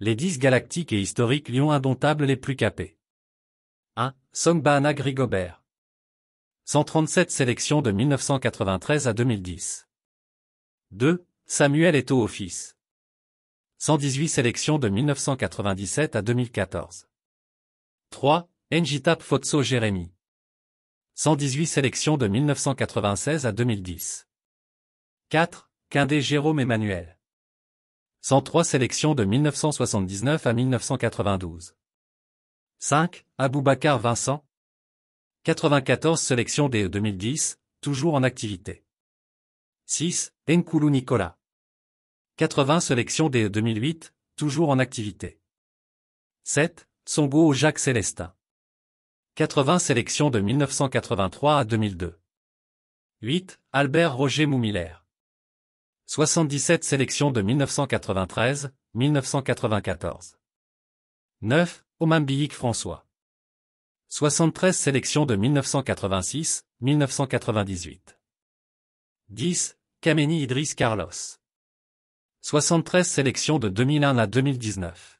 Les 10 galactiques et historiques lions indomptables les plus capés. 1. Songbana Grigobert. 137 sélections de 1993 à 2010. 2. Samuel Eto Office. 118 sélections de 1997 à 2014. 3. Njitap Fotso Jérémy. 118 sélections de 1996 à 2010. 4. Quindé Jérôme Emmanuel. 103 sélections de 1979 à 1992. 5. Aboubacar Vincent. 94 sélections dès 2010, toujours en activité. 6. Nkoulou Nicolas. 80 sélections dès 2008, toujours en activité. 7. Tsongo Jacques Célestin. 80 sélections de 1983 à 2002. 8. Albert Roger Moumiller. 77 sélections de 1993, 1994. 9. Omambiik François. 73 sélections de 1986, 1998. 10. Kameni Idris Carlos. 73 sélections de 2001 à 2019.